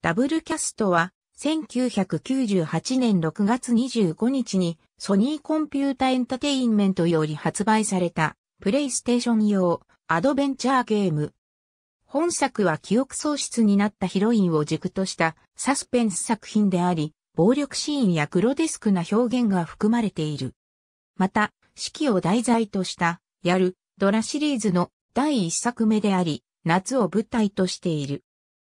ダブルキャストは、1998年6月25日にソニーコンピュータエンタテインメントより発売されたプレイステーション用アドベンチャーゲーム。本作は記憶喪失になったヒロインを軸としたサスペンス作品であり、暴力シーンや黒デスクな表現が含まれている。また、四季を題材としたやるドラシリーズの第一作目であり、夏を舞台としている。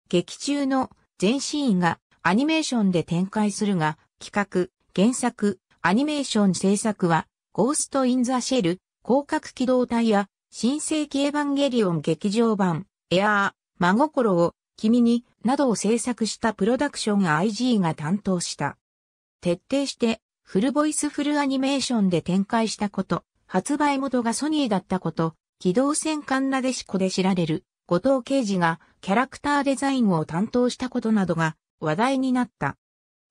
劇中の全シーンがアニメーションで展開するが、企画、原作、アニメーション制作は、ゴースト・イン・ザ・シェル、広角機動隊や、新世紀エヴァンゲリオン劇場版、エアー、真心を、君に、などを制作したプロダクション IG が担当した。徹底して、フルボイスフルアニメーションで展開したこと、発売元がソニーだったこと、機動戦艦なでしこで知られる、後藤刑事が、キャラクターデザインを担当したことなどが話題になった。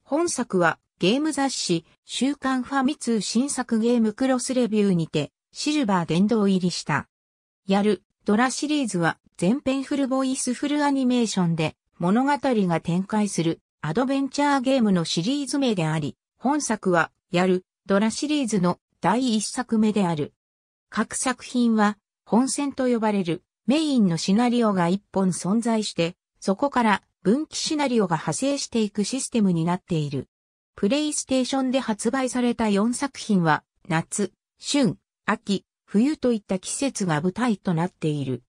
本作はゲーム雑誌週刊ファミ通新作ゲームクロスレビューにてシルバー殿堂入りした。やるドラシリーズは全編フルボイスフルアニメーションで物語が展開するアドベンチャーゲームのシリーズ名であり、本作はやるドラシリーズの第一作目である。各作品は本戦と呼ばれるメインのシナリオが一本存在して、そこから分岐シナリオが派生していくシステムになっている。プレイステーションで発売された4作品は、夏、春、秋、冬といった季節が舞台となっている。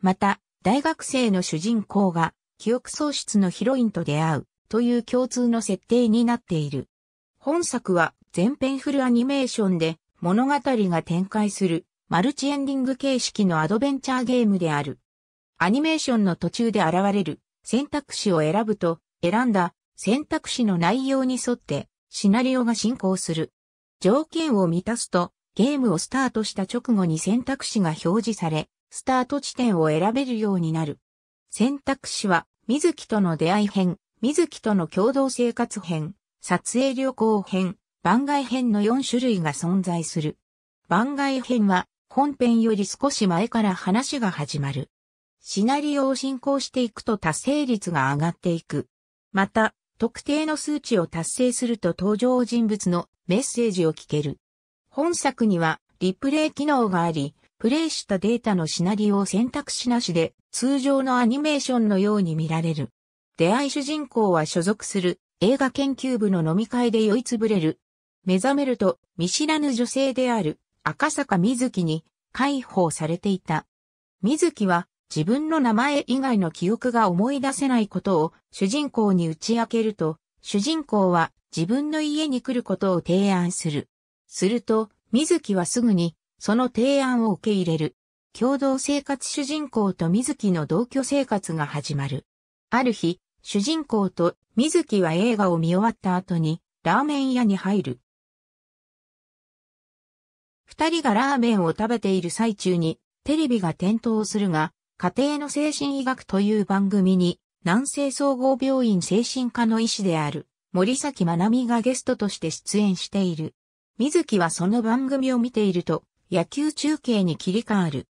また、大学生の主人公が記憶喪失のヒロインと出会うという共通の設定になっている。本作は全編フルアニメーションで物語が展開するマルチエンディング形式のアドベンチャーゲームである。アニメーションの途中で現れる選択肢を選ぶと、選んだ選択肢の内容に沿ってシナリオが進行する。条件を満たすと、ゲームをスタートした直後に選択肢が表示され、スタート地点を選べるようになる。選択肢は、水木との出会い編、水木との共同生活編、撮影旅行編、番外編の4種類が存在する。番外編は本編より少し前から話が始まる。シナリオを進行していくと達成率が上がっていく。また、特定の数値を達成すると登場人物のメッセージを聞ける。本作にはリプレイ機能があり、プレイしたデータのシナリオを選択肢なしで通常のアニメーションのように見られる。出会い主人公は所属する映画研究部の飲み会で酔いつぶれる。目覚めると見知らぬ女性である赤坂水木に解放されていた。水木は自分の名前以外の記憶が思い出せないことを主人公に打ち明けると、主人公は自分の家に来ることを提案する。すると、水木はすぐにその提案を受け入れる。共同生活主人公と水木の同居生活が始まる。ある日、主人公と水木は映画を見終わった後にラーメン屋に入る。二人がラーメンを食べている最中にテレビが点灯するが、家庭の精神医学という番組に、南西総合病院精神科の医師である森崎学美がゲストとして出演している。水木はその番組を見ていると、野球中継に切り替わる。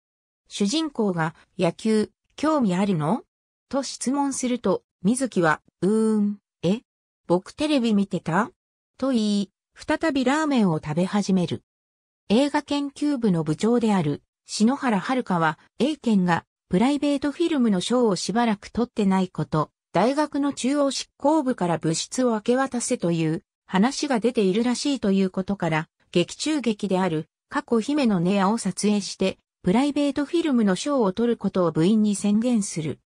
主人公が、野球、興味あるのと質問すると、水木は、うーん、え僕テレビ見てたと言い、再びラーメンを食べ始める。映画研究部の部長である篠原遥は A 県がプライベートフィルムの賞をしばらく取ってないこと、大学の中央執行部から物質を明け渡せという話が出ているらしいということから、劇中劇である過去姫のネアを撮影して、プライベートフィルムの賞を取ることを部員に宣言する。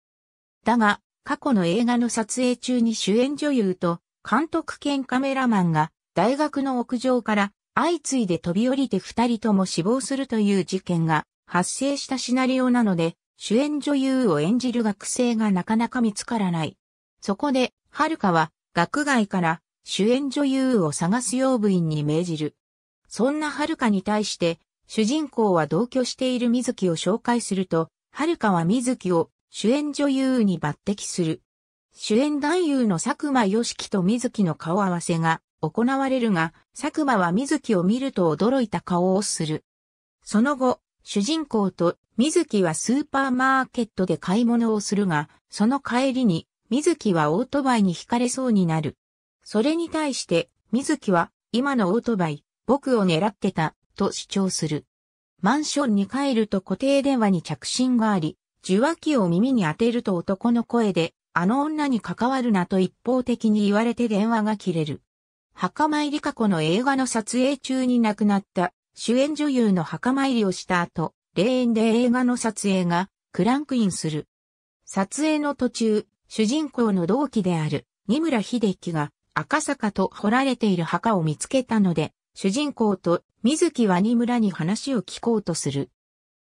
だが、過去の映画の撮影中に主演女優と監督兼カメラマンが大学の屋上から相次いで飛び降りて二人とも死亡するという事件が発生したシナリオなので、主演女優を演じる学生がなかなか見つからない。そこで、遥は学外から主演女優を探す用部員に命じる。そんな遥に対して、主人公は同居している水木を紹介すると、遥は水木を主演女優に抜擢する。主演男優の佐久間し樹と水木の顔合わせが行われるが、佐久間は水木を見ると驚いた顔をする。その後、主人公と水木はスーパーマーケットで買い物をするが、その帰りに水木はオートバイに惹かれそうになる。それに対して水木は今のオートバイ、僕を狙ってたと主張する。マンションに帰ると固定電話に着信があり、受話器を耳に当てると男の声で、あの女に関わるなと一方的に言われて電話が切れる。墓参り過去の映画の撮影中に亡くなった主演女優の墓参りをした後、霊園で映画の撮影がクランクインする。撮影の途中、主人公の同期である二村秀樹が赤坂と掘られている墓を見つけたので、主人公と水木は二村に話を聞こうとする。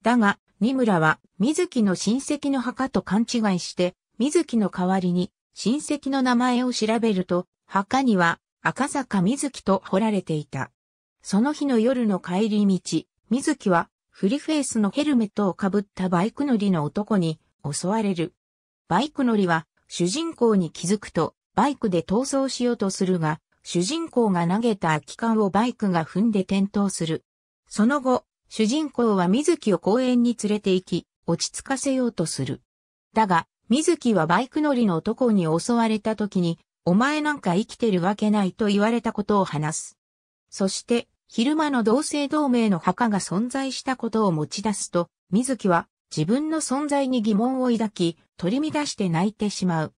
だが、二村は水木の親戚の墓と勘違いして、水木の代わりに親戚の名前を調べると、墓には赤坂水木と掘られていた。その日の夜の帰り道、水木はフリフェイスのヘルメットをかぶったバイク乗りの男に襲われる。バイク乗りは主人公に気づくとバイクで逃走しようとするが、主人公が投げた空き缶をバイクが踏んで転倒する。その後、主人公は水木を公園に連れて行き、落ち着かせようとする。だが、水木はバイク乗りの男に襲われた時にお前なんか生きてるわけないと言われたことを話す。そして、昼間の同姓同名の墓が存在したことを持ち出すと、水木は自分の存在に疑問を抱き、取り乱して泣いてしまう。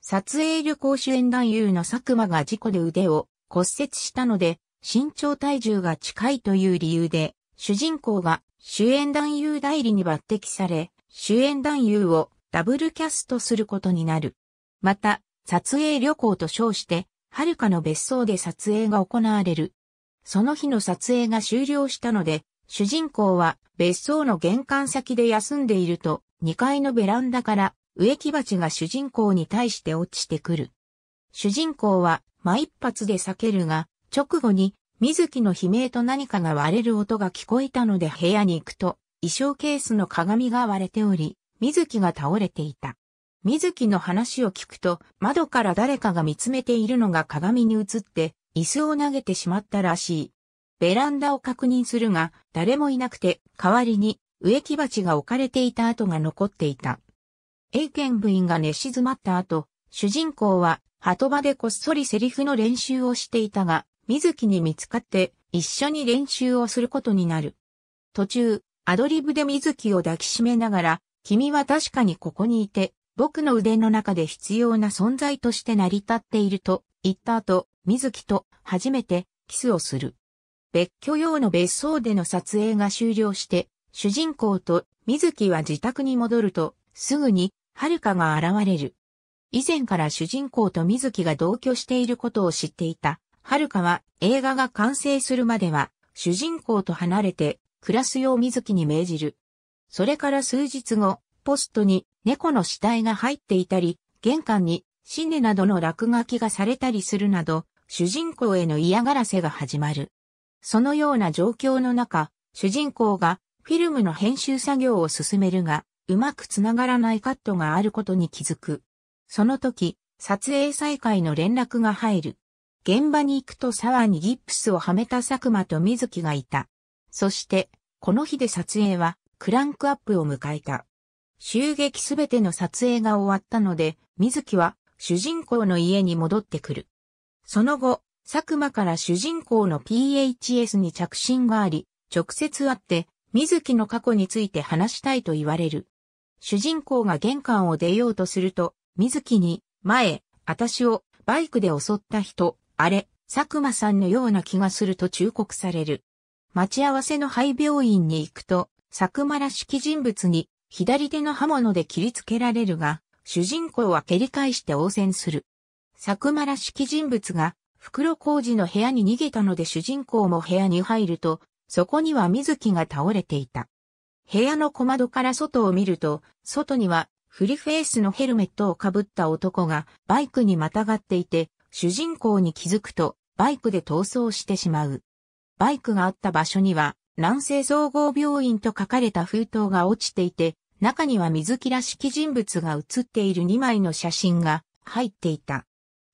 撮影旅行主演男優の佐久間が事故で腕を骨折したので、身長体重が近いという理由で、主人公が主演男優代理に抜擢され、主演男優をダブルキャストすることになる。また、撮影旅行と称して、はるかの別荘で撮影が行われる。その日の撮影が終了したので、主人公は別荘の玄関先で休んでいると、2階のベランダから植木鉢が主人公に対して落ちてくる。主人公は、ま、一発で避けるが、直後に、水木の悲鳴と何かが割れる音が聞こえたので部屋に行くと、衣装ケースの鏡が割れており、水木が倒れていた。水木の話を聞くと、窓から誰かが見つめているのが鏡に映って、椅子を投げてしまったらしい。ベランダを確認するが、誰もいなくて、代わりに植木鉢が置かれていた跡が残っていた。英検部員が寝静まった後、主人公は、鳩場でこっそりセリフの練習をしていたが、水木に見つかって、一緒に練習をすることになる。途中、アドリブで水木を抱きしめながら、君は確かにここにいて、僕の腕の中で必要な存在として成り立っていると言った後、水木と初めてキスをする。別居用の別荘での撮影が終了して、主人公と水木は自宅に戻ると、すぐに、遥かが現れる。以前から主人公と水木が同居していることを知っていた。遥かは映画が完成するまでは、主人公と離れて暮らすよう水木に命じる。それから数日後、ポストに猫の死体が入っていたり、玄関に死ねなどの落書きがされたりするなど、主人公への嫌がらせが始まる。そのような状況の中、主人公がフィルムの編集作業を進めるが、うまくつながらないカットがあることに気づく。その時、撮影再開の連絡が入る。現場に行くと沢にギプスをはめた佐久間と水木がいた。そして、この日で撮影はクランクアップを迎えた。襲撃すべての撮影が終わったので、水木は主人公の家に戻ってくる。その後、佐久間から主人公の PHS に着信があり、直接会って、水木の過去について話したいと言われる。主人公が玄関を出ようとすると、水木に、前、私をバイクで襲った人、あれ、佐久間さんのような気がすると忠告される。待ち合わせの廃病院に行くと、佐久間らしき人物に左手の刃物で切りつけられるが、主人公は蹴り返して応戦する。佐久間ら式人物が、袋小路の部屋に逃げたので主人公も部屋に入ると、そこには水木が倒れていた。部屋の小窓から外を見ると、外にはフリフェイスのヘルメットをかぶった男がバイクにまたがっていて、主人公に気づくとバイクで逃走してしまう。バイクがあった場所には南西総合病院と書かれた封筒が落ちていて、中には水木らしき人物が写っている2枚の写真が入っていた。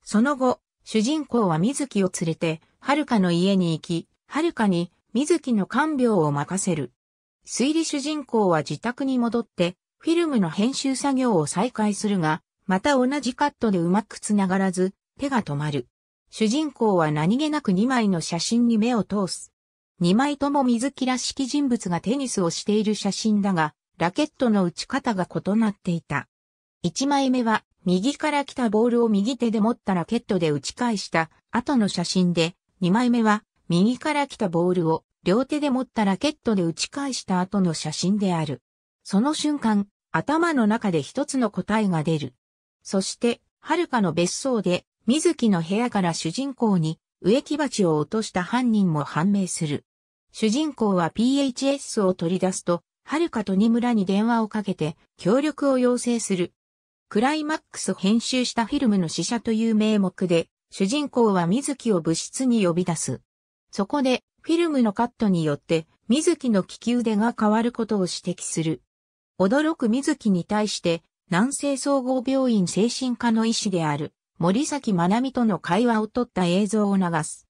その後、主人公は水木を連れて、遥かの家に行き、遥かに水木の看病を任せる。推理主人公は自宅に戻って、フィルムの編集作業を再開するが、また同じカットでうまくつながらず、手が止まる。主人公は何気なく2枚の写真に目を通す。2枚とも水木らしき人物がテニスをしている写真だが、ラケットの打ち方が異なっていた。1枚目は、右から来たボールを右手で持ったラケットで打ち返した後の写真で、2枚目は、右から来たボールを両手で持ったラケットで打ち返した後の写真である。その瞬間、頭の中で一つの答えが出る。そして、遥かの別荘で、水木の部屋から主人公に植木鉢を落とした犯人も判明する。主人公は PHS を取り出すと、はるかとに村に電話をかけて協力を要請する。クライマックス編集したフィルムの試写という名目で、主人公は水木を物質に呼び出す。そこで、フィルムのカットによって、水木の利き腕が変わることを指摘する。驚く水木に対して、南西総合病院精神科の医師である、森崎学美との会話を撮った映像を流す。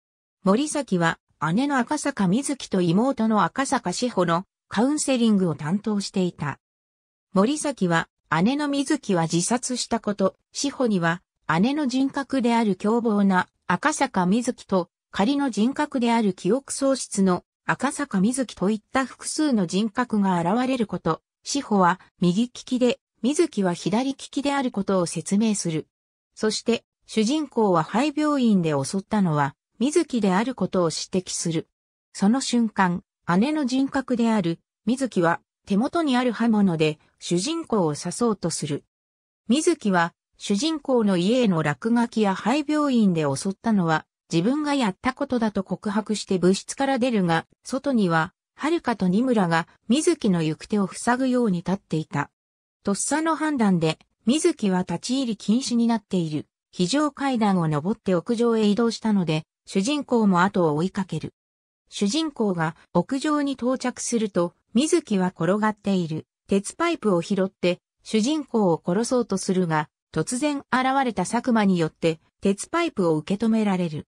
森崎は、姉の赤坂瑞希と妹の赤坂志保のカウンセリングを担当していた。森崎は、姉の水木は自殺したこと、志保には、姉の人格である凶暴な赤坂水木と、仮の人格である記憶喪失の赤坂水木といった複数の人格が現れること、志保は右利きで、水木は左利きであることを説明する。そして、主人公は肺病院で襲ったのは、水木であることを指摘する。その瞬間、姉の人格である水木は手元にある刃物で主人公を刺そうとする。水木は主人公の家への落書きや廃病院で襲ったのは自分がやったことだと告白して物質から出るが、外には、はるかと二村が水木の行く手を塞ぐように立っていた。とっさの判断で、水木は立ち入り禁止になっている、非常階段を登って屋上へ移動したので、主人公も後を追いかける。主人公が屋上に到着すると、水木は転がっている鉄パイプを拾って主人公を殺そうとするが、突然現れた佐久間によって鉄パイプを受け止められる。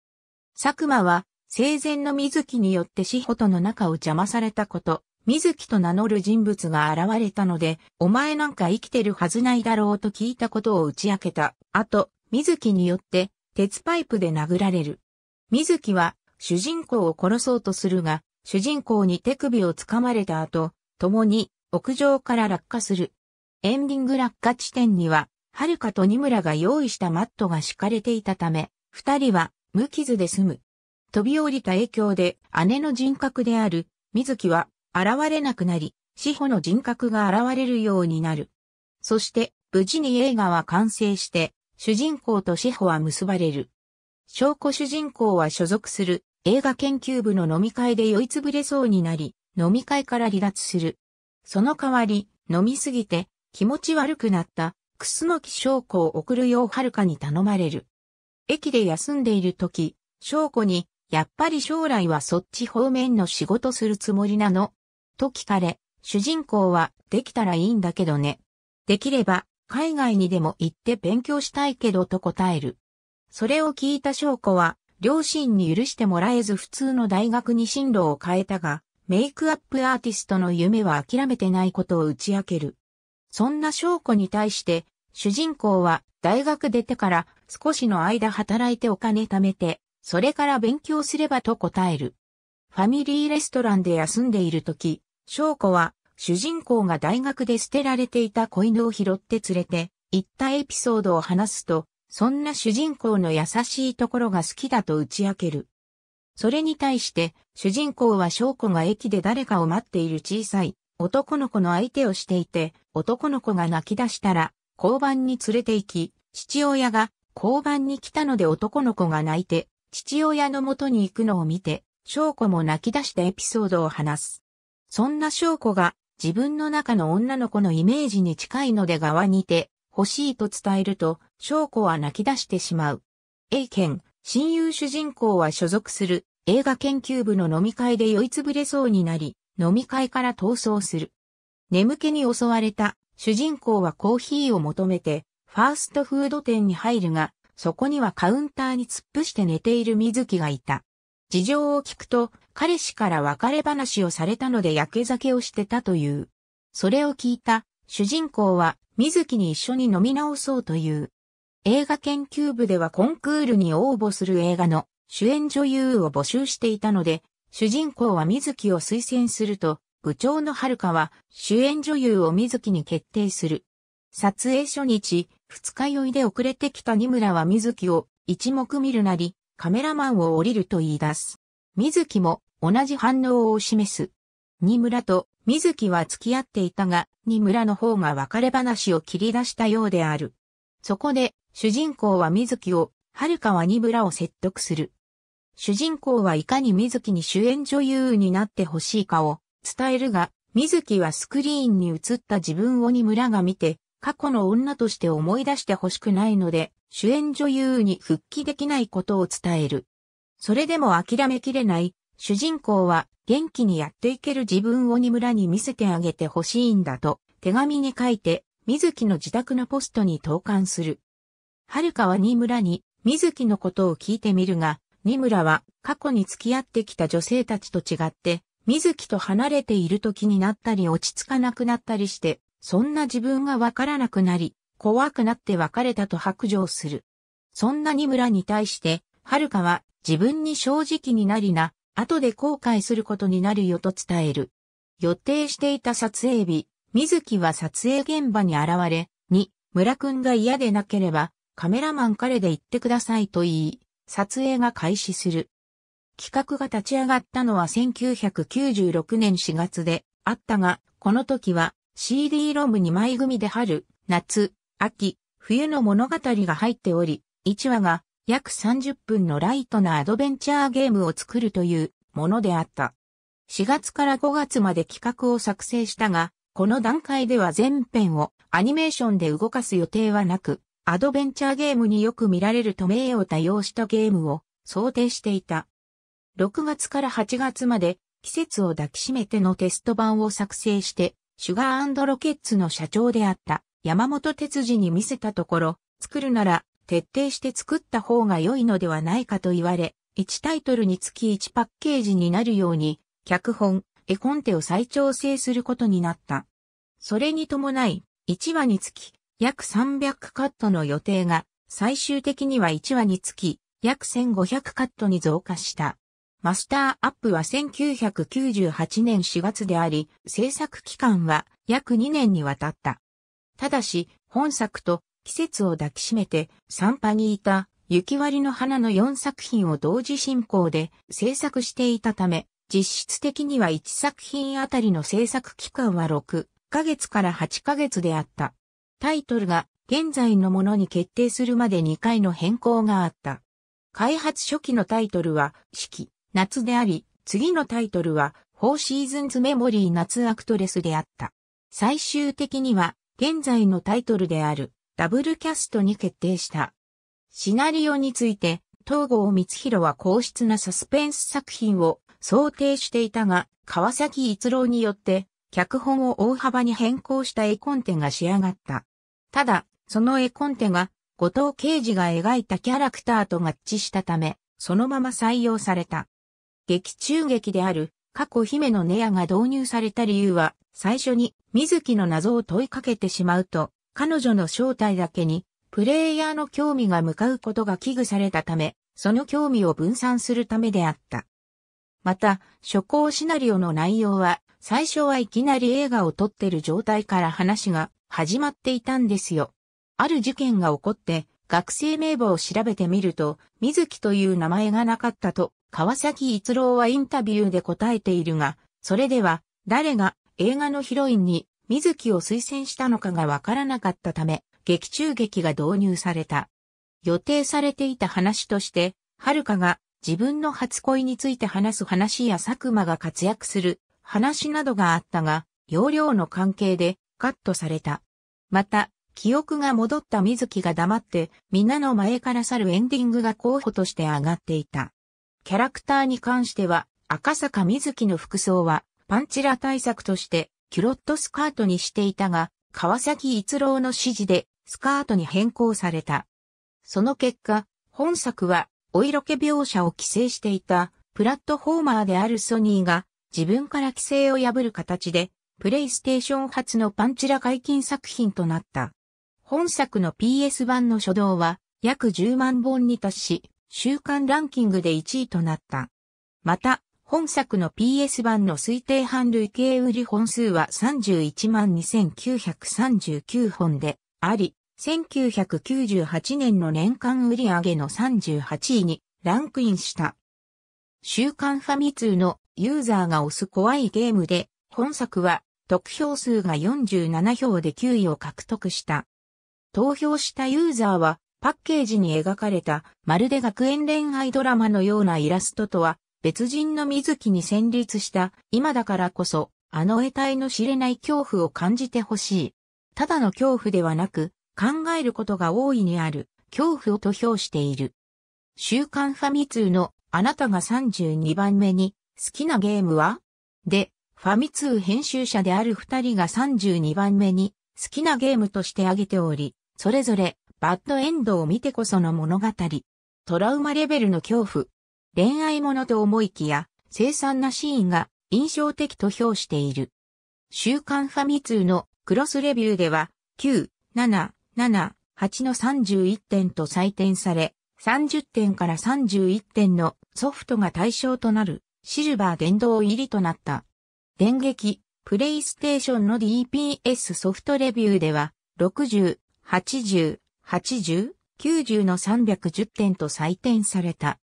佐久間は生前の水木によって死ほとの中を邪魔されたこと、水木と名乗る人物が現れたので、お前なんか生きてるはずないだろうと聞いたことを打ち明けた。あと、水木によって鉄パイプで殴られる。水木は主人公を殺そうとするが、主人公に手首を掴まれた後、共に屋上から落下する。エンディング落下地点には、はるかと二村が用意したマットが敷かれていたため、二人は無傷で済む。飛び降りた影響で姉の人格である水木は現れなくなり、志保の人格が現れるようになる。そして、無事に映画は完成して、主人公と志保は結ばれる。証拠主人公は所属する映画研究部の飲み会で酔いつぶれそうになり、飲み会から離脱する。その代わり、飲みすぎて気持ち悪くなった楠木翔子を送るよう遥かに頼まれる。駅で休んでいる時、翔子に、やっぱり将来はそっち方面の仕事するつもりなのと聞かれ、主人公は、できたらいいんだけどね。できれば、海外にでも行って勉強したいけどと答える。それを聞いた証拠は、両親に許してもらえず普通の大学に進路を変えたが、メイクアップアーティストの夢は諦めてないことを打ち明ける。そんな証拠に対して、主人公は大学出てから少しの間働いてお金貯めて、それから勉強すればと答える。ファミリーレストランで休んでいる時、証拠は主人公が大学で捨てられていた子犬を拾って連れて、行ったエピソードを話すと、そんな主人公の優しいところが好きだと打ち明ける。それに対して、主人公は翔子が駅で誰かを待っている小さい男の子の相手をしていて、男の子が泣き出したら、交番に連れて行き、父親が交番に来たので男の子が泣いて、父親の元に行くのを見て、翔子も泣き出したエピソードを話す。そんな翔子が自分の中の女の子のイメージに近いので側にて、欲しいと伝えると、翔子は泣き出してしまう。A 県、親友主人公は所属する映画研究部の飲み会で酔いつぶれそうになり、飲み会から逃走する。眠気に襲われた主人公はコーヒーを求めて、ファーストフード店に入るが、そこにはカウンターに突っ伏して寝ている水木がいた。事情を聞くと、彼氏から別れ話をされたので焼け酒をしてたという。それを聞いた主人公は水木に一緒に飲み直そうという。映画研究部ではコンクールに応募する映画の主演女優を募集していたので、主人公は水木を推薦すると、部長の遥は主演女優を水木に決定する。撮影初日、二日酔いで遅れてきた二村は水木を一目見るなり、カメラマンを降りると言い出す。水木も同じ反応を示す。二村と水木は付き合っていたが、二村の方が別れ話を切り出したようである。そこで、主人公は水木を、遥かは二村を説得する。主人公はいかに水木に主演女優になってほしいかを伝えるが、水木はスクリーンに映った自分を二村が見て、過去の女として思い出してほしくないので、主演女優に復帰できないことを伝える。それでも諦めきれない、主人公は元気にやっていける自分を二村に見せてあげてほしいんだと手紙に書いて、水木の自宅のポストに投函する。遥香は二村に水木のことを聞いてみるが、二村は過去に付き合ってきた女性たちと違って、水木と離れている時になったり落ち着かなくなったりして、そんな自分がわからなくなり、怖くなって別れたと白状する。そんな二村に対して、遥かは自分に正直になりな、後で後悔することになるよと伝える。予定していた撮影日、水木は撮影現場に現れ、に、村くんが嫌でなければ、カメラマン彼で行ってくださいと言い、撮影が開始する。企画が立ち上がったのは1996年4月であったが、この時は CD ロム2枚組で春、夏、秋、冬の物語が入っており、1話が約30分のライトなアドベンチャーゲームを作るというものであった。4月から5月まで企画を作成したが、この段階では全編をアニメーションで動かす予定はなく、アドベンチャーゲームによく見られると名を多用したゲームを想定していた。6月から8月まで季節を抱きしめてのテスト版を作成して、シュガーロケッツの社長であった山本哲次に見せたところ、作るなら徹底して作った方が良いのではないかと言われ、1タイトルにつき1パッケージになるように、脚本、絵コンテを再調整することになった。それに伴い、1話につき約300カットの予定が、最終的には1話につき約1500カットに増加した。マスターアップは1998年4月であり、制作期間は約2年にわたった。ただし、本作と季節を抱きしめて、散波にいた、雪割の花の4作品を同時進行で制作していたため、実質的には1作品あたりの制作期間は6ヶ月から8ヶ月であった。タイトルが現在のものに決定するまで2回の変更があった。開発初期のタイトルは、四季、夏であり、次のタイトルは、フォーシーズンズメモリー夏アクトレスであった。最終的には、現在のタイトルである、ダブルキャストに決定した。シナリオについて、東郷光弘は高質なサスペンス作品を想定していたが、川崎逸郎によって、脚本を大幅に変更した絵コンテが仕上がった。ただ、その絵コンテが、後藤刑事が描いたキャラクターと合致したため、そのまま採用された。劇中劇である、過去姫のネアが導入された理由は、最初に、水木の謎を問いかけてしまうと、彼女の正体だけに、プレイヤーの興味が向かうことが危惧されたため、その興味を分散するためであった。また、初行シナリオの内容は、最初はいきなり映画を撮ってる状態から話が始まっていたんですよ。ある事件が起こって、学生名簿を調べてみると、水木という名前がなかったと、川崎逸郎はインタビューで答えているが、それでは、誰が映画のヒロインに水木を推薦したのかがわからなかったため、劇中劇が導入された。予定されていた話として、遥かが自分の初恋について話す話や佐久間が活躍する話などがあったが、容量の関係でカットされた。また、記憶が戻った水木が黙ってみんなの前から去るエンディングが候補として上がっていた。キャラクターに関しては赤坂水木の服装はパンチラ対策としてキュロットスカートにしていたが、川崎逸郎の指示でスカートに変更された。その結果、本作はお色気描写を規制していたプラットフォーマーであるソニーが自分から規制を破る形でプレイステーション初のパンチラ解禁作品となった。本作の PS 版の初動は約10万本に達し、週間ランキングで1位となった。また、本作の PS 版の推定販累計売り本数は312,939本であり、1998年の年間売上げの38位にランクインした。週刊ファミ通のユーザーが押す怖いゲームで、本作は得票数が47票で9位を獲得した。投票したユーザーはパッケージに描かれたまるで学園恋愛ドラマのようなイラストとは別人の水木に戦慄した今だからこそ、あの得体の知れない恐怖を感じてほしい。ただの恐怖ではなく、考えることが大いにある、恐怖をと評している。週刊ファミ通のあなたが32番目に好きなゲームはで、ファミ通編集者である二人が32番目に好きなゲームとして挙げており、それぞれバッドエンドを見てこその物語。トラウマレベルの恐怖、恋愛ものと思いきや、凄惨なシーンが印象的と評している。週刊ファミ通のクロスレビューでは、9、7、7、8の31点と採点され、30点から31点のソフトが対象となるシルバー言動入りとなった。電撃、プレイステーションの DPS ソフトレビューでは、60、80、80、90の310点と採点された。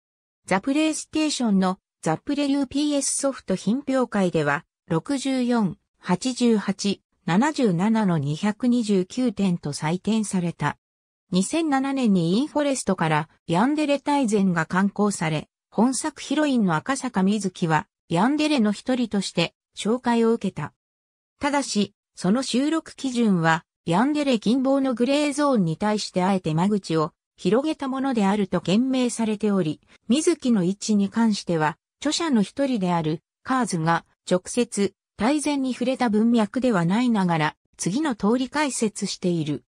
ザプレイステーションのザプレ UPS ソフト品評会では、64、88、77の229点と採点された。2007年にインフォレストからヤンデレ大全が刊行され、本作ヒロインの赤坂瑞希はヤンデレの一人として紹介を受けた。ただし、その収録基準はヤンデレ近傍のグレーゾーンに対してあえて間口を広げたものであると厳明されており、水木の位置に関しては、著者の一人であるカーズが直接大前に触れた文脈ではないながら、次の通り解説している。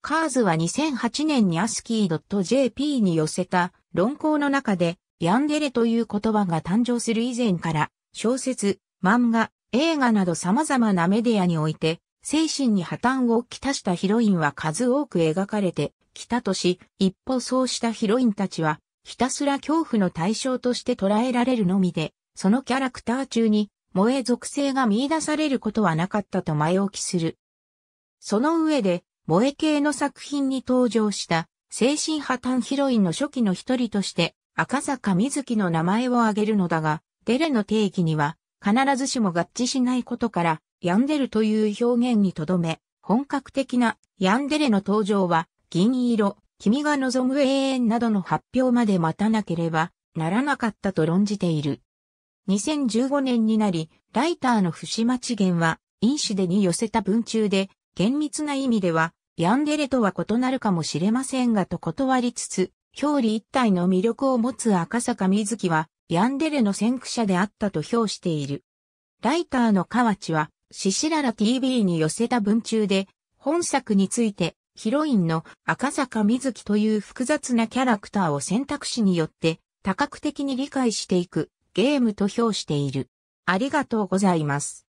カーズは2008年に ASCII.jp に寄せた論考の中で、ヤンデレという言葉が誕生する以前から、小説、漫画、映画など様々なメディアにおいて、精神に破綻をきたしたヒロインは数多く描かれて来たとし、一歩そうしたヒロインたちは、ひたすら恐怖の対象として捉えられるのみで、そのキャラクター中に、萌え属性が見出されることはなかったと前置きする。その上で、萌え系の作品に登場した精神破綻ヒロインの初期の一人として赤坂瑞希の名前を挙げるのだが、デレの定義には必ずしも合致しないことから、ヤンデルという表現にとどめ、本格的なヤンデレの登場は銀色、君が望む永遠などの発表まで待たなければならなかったと論じている。2015年になり、ライターの伏間知源は、因子でに寄せた文中で、厳密な意味では、ビャンデレとは異なるかもしれませんがと断りつつ、表裏一体の魅力を持つ赤坂水木は、ビャンデレの先駆者であったと評している。ライターの河内は、シシララ TV に寄せた文中で、本作について、ヒロインの赤坂瑞希という複雑なキャラクターを選択肢によって多角的に理解していくゲームと評している。ありがとうございます。